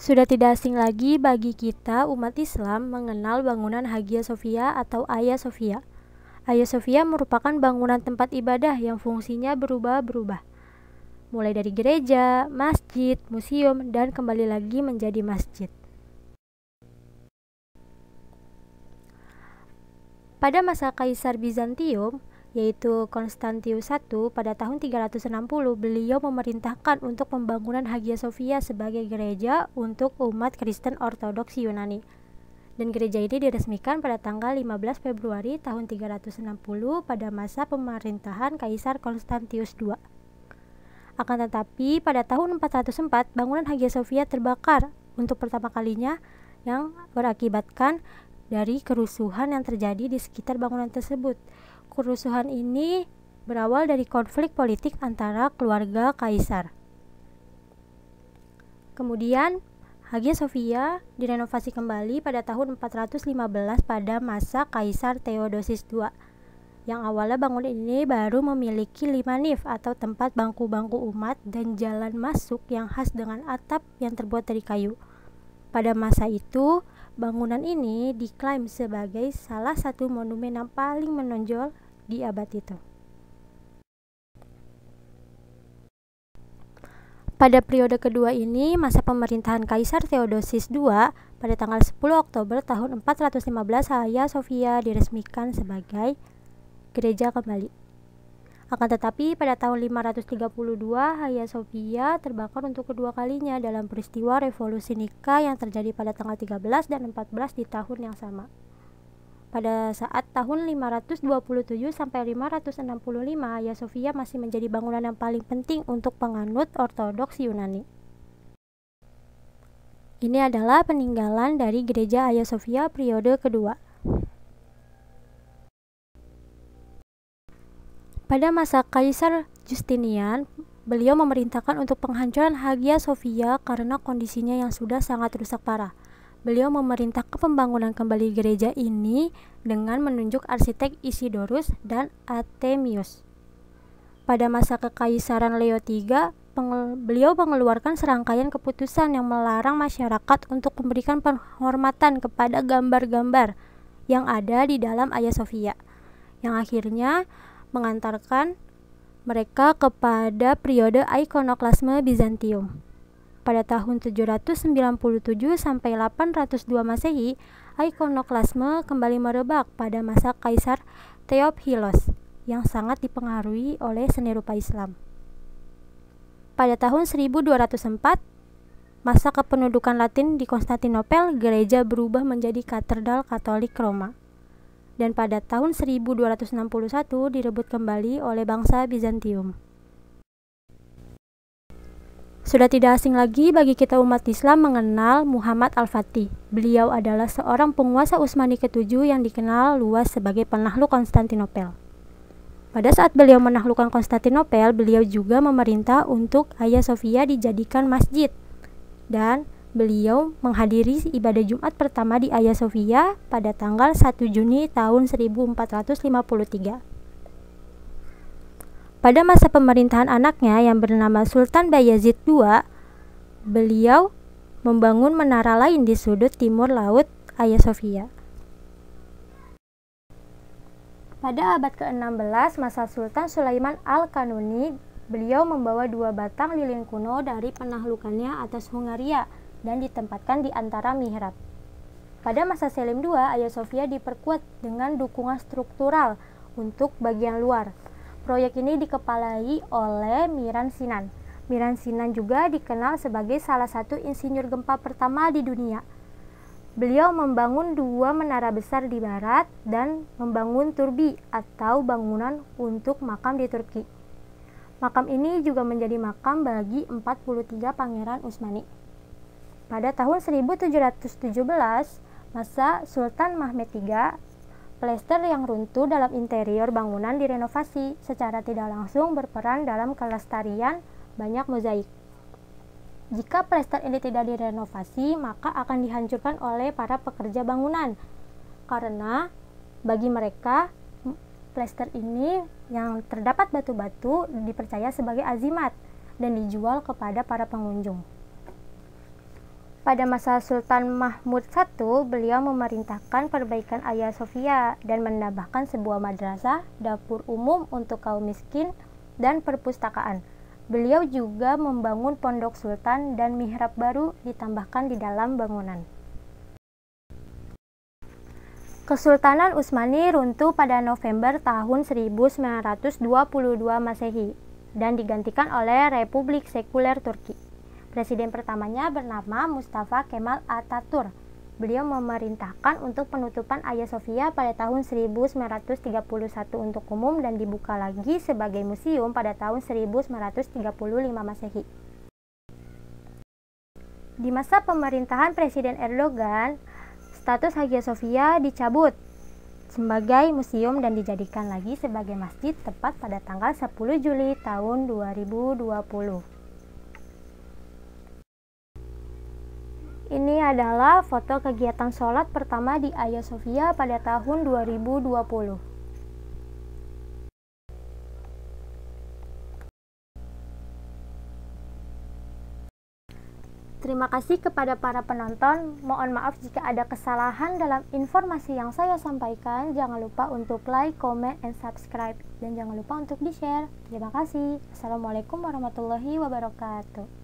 Sudah tidak asing lagi bagi kita umat Islam mengenal bangunan Hagia Sophia atau Hagia Sophia. Hagia Sophia merupakan bangunan tempat ibadah yang fungsinya berubah-berubah. Mulai dari gereja, masjid, museum, dan kembali lagi menjadi masjid. Pada masa Kaisar Bizantium, yaitu Konstantius I pada tahun 360 beliau memerintahkan untuk pembangunan Hagia Sophia sebagai gereja untuk umat Kristen Ortodoks Yunani. Dan gereja ini diresmikan pada tanggal 15 Februari tahun 360 pada masa pemerintahan Kaisar Konstantius II. Akan tetapi pada tahun 404 bangunan Hagia Sophia terbakar untuk pertama kalinya yang berakibatkan dari kerusuhan yang terjadi di sekitar bangunan tersebut kerusuhan ini berawal dari konflik politik antara keluarga kaisar. Kemudian, Hagia Sophia direnovasi kembali pada tahun 415 pada masa Kaisar Theodosius II. Yang awalnya bangunan ini baru memiliki lima nif atau tempat bangku-bangku umat dan jalan masuk yang khas dengan atap yang terbuat dari kayu. Pada masa itu, bangunan ini diklaim sebagai salah satu monumen yang paling menonjol di abad itu. Pada periode kedua ini, masa pemerintahan Kaisar Theodosius II pada tanggal 10 Oktober tahun 415 Hagia Sophia diresmikan sebagai gereja kembali. Akan tetapi pada tahun 532 Hagia Sophia terbakar untuk kedua kalinya dalam peristiwa revolusi Nika yang terjadi pada tanggal 13 dan 14 di tahun yang sama. Pada saat tahun 527 sampai 565, Hagia Sophia masih menjadi bangunan yang paling penting untuk penganut Ortodoks Yunani. Ini adalah peninggalan dari gereja Hagia Sophia periode kedua. Pada masa Kaisar Justinian, beliau memerintahkan untuk penghancuran Hagia Sophia karena kondisinya yang sudah sangat rusak parah beliau memerintahkan pembangunan kembali gereja ini dengan menunjuk arsitek Isidorus dan Artemius. Pada masa kekaisaran Leo III, beliau mengeluarkan serangkaian keputusan yang melarang masyarakat untuk memberikan penghormatan kepada gambar-gambar yang ada di dalam Hagia Sophia, yang akhirnya mengantarkan mereka kepada periode ikonoklasme Bizantium. Pada tahun 797 sampai 802 Masehi, ikonoklasme kembali merebak pada masa Kaisar Theophilos yang sangat dipengaruhi oleh seni rupa Islam. Pada tahun 1204, masa kependudukan Latin di Konstantinopel, gereja berubah menjadi katedral Katolik Roma. Dan pada tahun 1261 direbut kembali oleh bangsa Bizantium. Sudah tidak asing lagi bagi kita umat Islam mengenal Muhammad Al-Fatih. Beliau adalah seorang penguasa Utsmani ke-7 yang dikenal luas sebagai penakluk Konstantinopel. Pada saat beliau menaklukkan Konstantinopel, beliau juga memerintah untuk Hagia Sophia dijadikan masjid. Dan beliau menghadiri ibadah Jumat pertama di Hagia Sophia pada tanggal 1 Juni tahun 1453. Pada masa pemerintahan anaknya yang bernama Sultan Bayazid II, beliau membangun menara lain di sudut timur laut Hagia Sophia. Pada abad ke-16, masa Sultan Sulaiman Al-Kanuni, beliau membawa dua batang lilin kuno dari penahlukannya atas Hungaria dan ditempatkan di antara mihrab. Pada masa Selim II, Hagia Sophia diperkuat dengan dukungan struktural untuk bagian luar, Proyek ini dikepalai oleh Miran Sinan. Miran Sinan juga dikenal sebagai salah satu insinyur gempa pertama di dunia. Beliau membangun dua menara besar di barat dan membangun turbi atau bangunan untuk makam di Turki. Makam ini juga menjadi makam bagi 43 pangeran Utsmani. Pada tahun 1717, masa Sultan Mahmud III Plester yang runtuh dalam interior bangunan direnovasi secara tidak langsung berperan dalam kelestarian banyak mozaik. Jika plester ini tidak direnovasi, maka akan dihancurkan oleh para pekerja bangunan. Karena bagi mereka, plester ini yang terdapat batu-batu dipercaya sebagai azimat dan dijual kepada para pengunjung. Pada masa Sultan Mahmud I, beliau memerintahkan perbaikan Ayah Sofia dan menambahkan sebuah madrasah, dapur umum untuk kaum miskin, dan perpustakaan. Beliau juga membangun pondok sultan dan mihrab baru ditambahkan di dalam bangunan. Kesultanan Utsmani runtuh pada November tahun 1922 Masehi dan digantikan oleh Republik Sekuler Turki. Presiden pertamanya bernama Mustafa Kemal Ataturk. Beliau memerintahkan untuk penutupan Hagia Sophia pada tahun 1931 untuk umum dan dibuka lagi sebagai museum pada tahun 1935 Masehi. Di masa pemerintahan Presiden Erdogan, status Hagia Sophia dicabut sebagai museum dan dijadikan lagi sebagai masjid tepat pada tanggal 10 Juli tahun 2020. Ini adalah foto kegiatan sholat pertama di Hagia Sophia pada tahun 2020. Terima kasih kepada para penonton. Mohon maaf jika ada kesalahan dalam informasi yang saya sampaikan. Jangan lupa untuk like, comment, and subscribe. Dan jangan lupa untuk di-share. Terima kasih. Assalamualaikum warahmatullahi wabarakatuh.